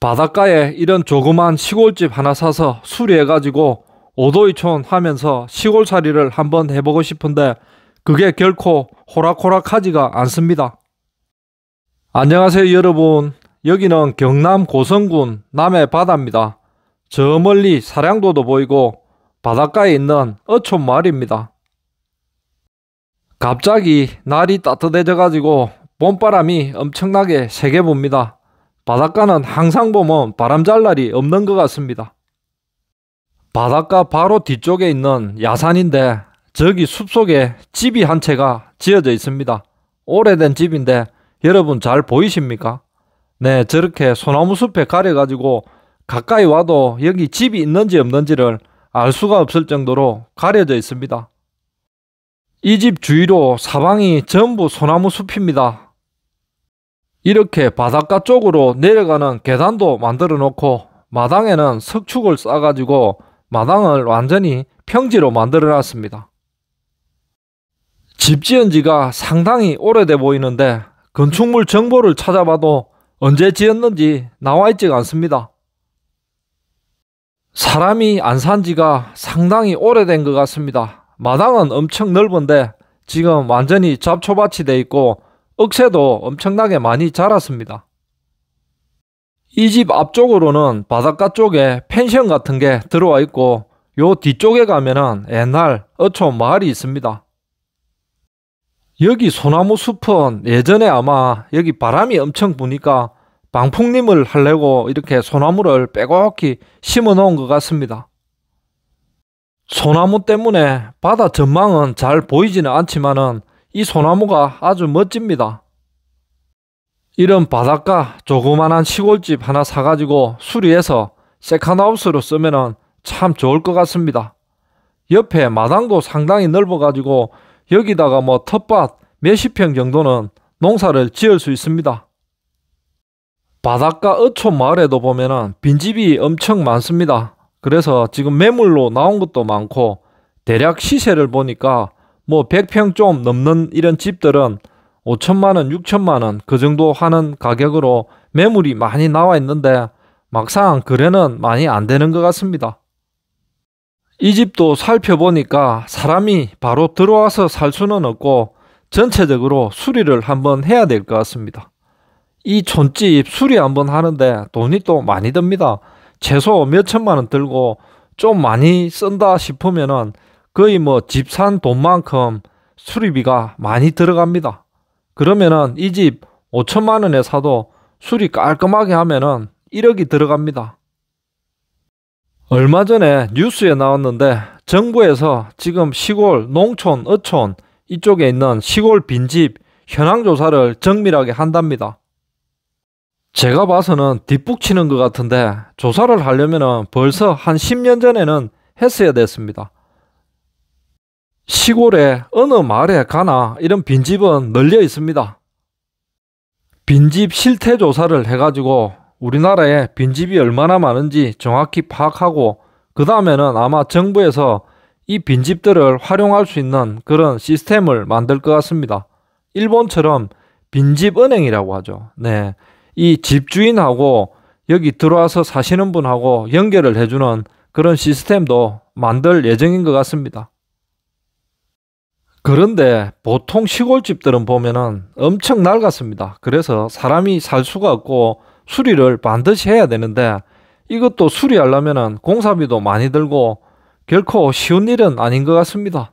바닷가에 이런 조그만 시골집 하나 사서 수리해가지고 오도이촌 하면서 시골살이를 한번 해보고 싶은데 그게 결코 호락호락하지가 않습니다. 안녕하세요 여러분. 여기는 경남 고성군 남해 바다입니다. 저 멀리 사량도도 보이고 바닷가에 있는 어촌마을입니다. 갑자기 날이 따뜻해져 가지고 봄바람이 엄청나게 세게 붑니다. 바닷가는 항상 보면 바람잘 날이 없는 것 같습니다. 바닷가 바로 뒤쪽에 있는 야산인데 저기 숲속에 집이 한 채가 지어져 있습니다. 오래된 집인데 여러분 잘 보이십니까? 네, 저렇게 소나무 숲에 가려가지고 가까이 와도 여기 집이 있는지 없는지를 알 수가 없을 정도로 가려져 있습니다. 이 집 주위로 사방이 전부 소나무 숲입니다. 이렇게 바닷가 쪽으로 내려가는 계단도 만들어 놓고 마당에는 석축을 싸가지고 마당을 완전히 평지로 만들어 놨습니다. 집 지은 지가 상당히 오래돼 보이는데 건축물 정보를 찾아봐도 언제 지었는지 나와 있지가 않습니다. 사람이 안 산 지가 상당히 오래된 것 같습니다. 마당은 엄청 넓은데 지금 완전히 잡초밭이 돼 있고 억새도 엄청나게 많이 자랐습니다. 이 집 앞쪽으로는 바닷가 쪽에 펜션 같은 게 들어와 있고 요 뒤쪽에 가면은 옛날 어촌 마을이 있습니다. 여기 소나무 숲은 예전에 아마 여기 바람이 엄청 부니까 방풍림을 하려고 이렇게 소나무를 빼곡히 심어 놓은 것 같습니다. 소나무 때문에 바다 전망은 잘 보이지는 않지만은 이 소나무가 아주 멋집니다. 이런 바닷가 조그만한 시골집 하나 사가지고 수리해서 세컨하우스로 쓰면 참 좋을 것 같습니다. 옆에 마당도 상당히 넓어가지고 여기다가 뭐 텃밭 몇십 평 정도는 농사를 지을 수 있습니다. 바닷가 어촌 마을에도 보면은 빈집이 엄청 많습니다. 그래서 지금 매물로 나온 것도 많고 대략 시세를 보니까 뭐 100평 좀 넘는 이런 집들은 5천만 원, 6천만 원 그 정도 하는 가격으로 매물이 많이 나와 있는데 막상 거래는 많이 안 되는 것 같습니다. 이 집도 살펴보니까 사람이 바로 들어와서 살 수는 없고 전체적으로 수리를 한번 해야 될 것 같습니다. 이 촌집 수리 한번 하는데 돈이 또 많이 듭니다. 최소 몇 천만 원 들고 좀 많이 쓴다 싶으면은 거의 뭐 집 산 돈만큼 수리비가 많이 들어갑니다. 그러면은 이 집 5천만 원에 사도 수리 깔끔하게 하면은 1억이 들어갑니다. 얼마 전에 뉴스에 나왔는데 정부에서 지금 시골 농촌 어촌 이쪽에 있는 시골 빈집 현황 조사를 정밀하게 한답니다. 제가 봐서는 뒷북치는 것 같은데 조사를 하려면 벌써 한 10년 전에는 했어야 됐습니다. 시골에 어느 마을에 가나 이런 빈집은 널려 있습니다. 빈집 실태 조사를 해가지고 우리나라에 빈집이 얼마나 많은지 정확히 파악하고 그 다음에는 아마 정부에서 이 빈집들을 활용할 수 있는 그런 시스템을 만들 것 같습니다. 일본처럼 빈집 은행이라고 하죠. 네. 이 집주인하고 여기 들어와서 사시는 분하고 연결을 해주는 그런 시스템도 만들 예정인 것 같습니다. 그런데 보통 시골집들은 보면은 엄청 낡았습니다. 그래서 사람이 살 수가 없고 수리를 반드시 해야 되는데 이것도 수리하려면은 공사비도 많이 들고 결코 쉬운 일은 아닌 것 같습니다.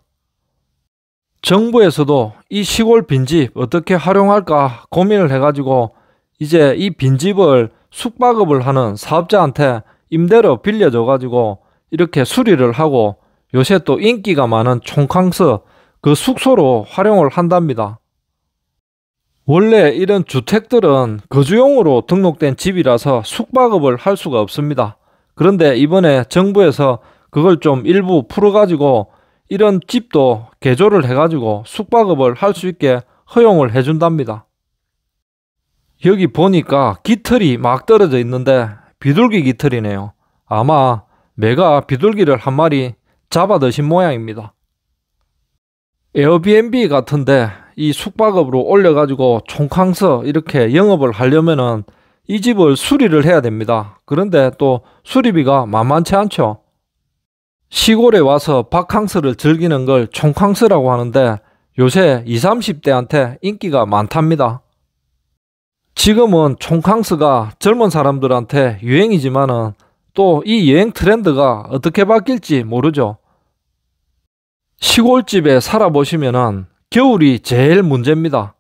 정부에서도 이 시골 빈집 어떻게 활용할까 고민을 해가지고 이제 이 빈집을 숙박업을 하는 사업자한테 임대로 빌려줘가지고 이렇게 수리를 하고 요새 또 인기가 많은 총캉스 그 숙소로 활용을 한답니다. 원래 이런 주택들은 거주용으로 등록된 집이라서 숙박업을 할 수가 없습니다. 그런데 이번에 정부에서 그걸 좀 일부 풀어가지고 이런 집도 개조를 해가지고 숙박업을 할 수 있게 허용을 해준답니다. 여기 보니까 깃털이 막 떨어져 있는데 비둘기 깃털이네요. 아마 매가 비둘기를 한 마리 잡아 드신 모양입니다. 에어비앤비 같은데 이 숙박업으로 올려가지고 총캉서 이렇게 영업을 하려면은 이 집을 수리를 해야 됩니다. 그런데 또 수리비가 만만치 않죠. 시골에 와서 박캉스를 즐기는 걸 총캉스라고 하는데 요새 20, 30대한테 인기가 많답니다. 지금은 총캉스가 젊은 사람들한테 유행이지만은 또 이 여행 트렌드가 어떻게 바뀔지 모르죠. 시골집에 살아보시면 겨울이 제일 문제입니다.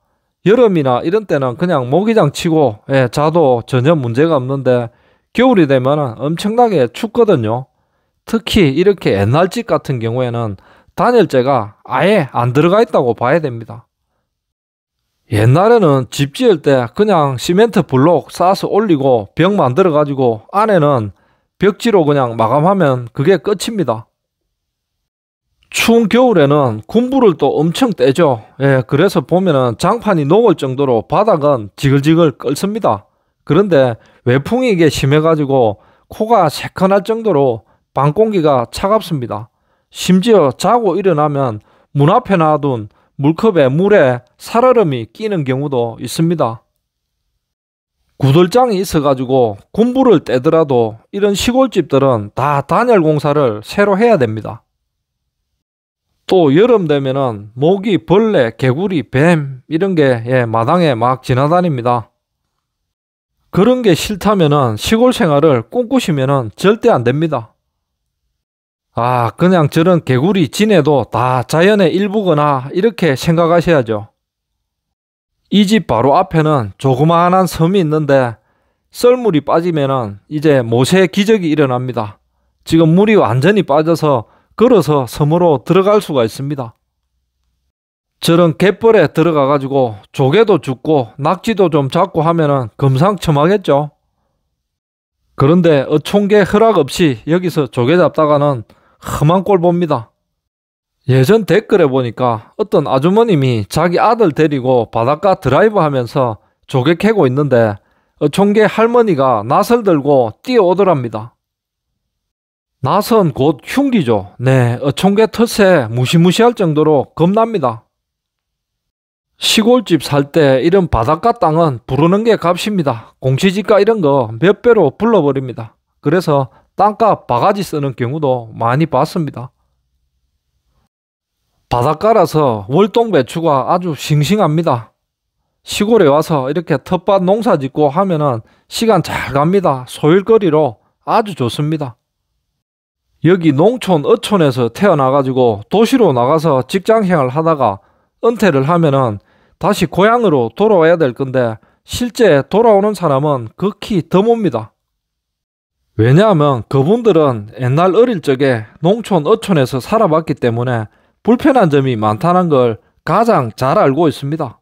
여름이나 이런 때는 그냥 모기장 치고 예, 자도 전혀 문제가 없는데 겨울이 되면 엄청나게 춥거든요. 특히 이렇게 옛날 집 같은 경우에는 단열재가 아예 안 들어가 있다고 봐야 됩니다. 옛날에는 집 지을 때 그냥 시멘트 블록 쌓아서 올리고 벽 만들어 가지고 안에는 벽지로 그냥 마감하면 그게 끝입니다. 추운 겨울에는 군부를 또 엄청 떼죠. 예, 그래서 보면은 장판이 녹을 정도로 바닥은 지글지글 끓습니다. 그런데 외풍이 이게 심해가지고 코가 새카날 정도로 방 공기가 차갑습니다. 심지어 자고 일어나면 문 앞에 놔둔 물컵에 물에 살얼음이 끼는 경우도 있습니다. 구들장이 있어가지고 군부를 떼더라도 이런 시골집들은 다 단열공사를 새로 해야 됩니다. 또 여름 되면은 모기, 벌레, 개구리, 뱀 이런 게 예, 마당에 막 지나다닙니다. 그런 게 싫다면은 시골 생활을 꿈꾸시면은 절대 안 됩니다. 아, 그냥 저런 개구리 지내도 다 자연의 일부거나 이렇게 생각하셔야죠. 이 집 바로 앞에는 조그마한 섬이 있는데 썰물이 빠지면은 이제 모세의 기적이 일어납니다. 지금 물이 완전히 빠져서 걸어서 섬으로 들어갈 수가 있습니다. 저런 갯벌에 들어가 가지고 조개도 죽고 낙지도 좀 잡고 하면은 금상첨화겠죠. 그런데 어촌계 허락 없이 여기서 조개 잡다가는 험한 꼴 봅니다. 예전 댓글에 보니까 어떤 아주머님이 자기 아들 데리고 바닷가 드라이브 하면서 조개 캐고 있는데 어촌계 할머니가 낫을 들고 뛰어오더랍니다. 낯선곧 흉기죠. 네, 어청개 텃에 무시무시할 정도로 겁납니다. 시골집 살 때 이런 바닷가 땅은 부르는 게 값입니다. 공시지가 이런 거 몇 배로 불러버립니다. 그래서 땅값 바가지 쓰는 경우도 많이 봤습니다. 바닷가라서 월동 배추가 아주 싱싱합니다. 시골에 와서 이렇게 텃밭 농사 짓고 하면은 시간 잘 갑니다. 소일거리로 아주 좋습니다. 여기 농촌 어촌에서 태어나가지고 도시로 나가서 직장생활 하다가 은퇴를 하면은 다시 고향으로 돌아와야 될 건데 실제 돌아오는 사람은 극히 드뭅니다. 왜냐하면 그분들은 옛날 어릴 적에 농촌 어촌에서 살아봤기 때문에 불편한 점이 많다는 걸 가장 잘 알고 있습니다.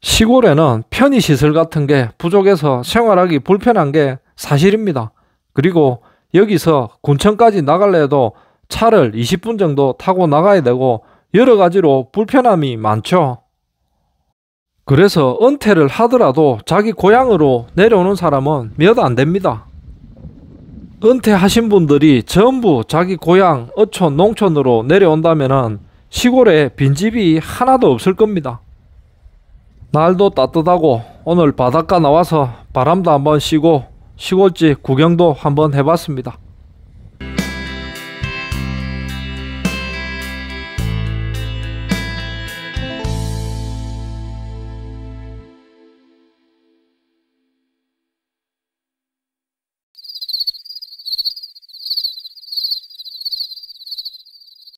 시골에는 편의시설 같은 게 부족해서 생활하기 불편한 게 사실입니다. 그리고 여기서 군청까지 나갈래도 차를 20분 정도 타고 나가야 되고 여러 가지로 불편함이 많죠. 그래서 은퇴를 하더라도 자기 고향으로 내려오는 사람은 몇 안 됩니다. 은퇴하신 분들이 전부 자기 고향 어촌 농촌으로 내려온다면 시골에 빈집이 하나도 없을 겁니다. 날도 따뜻하고 오늘 바닷가 나와서 바람도 한번 쉬고 시골집 구경도 한번 해봤습니다.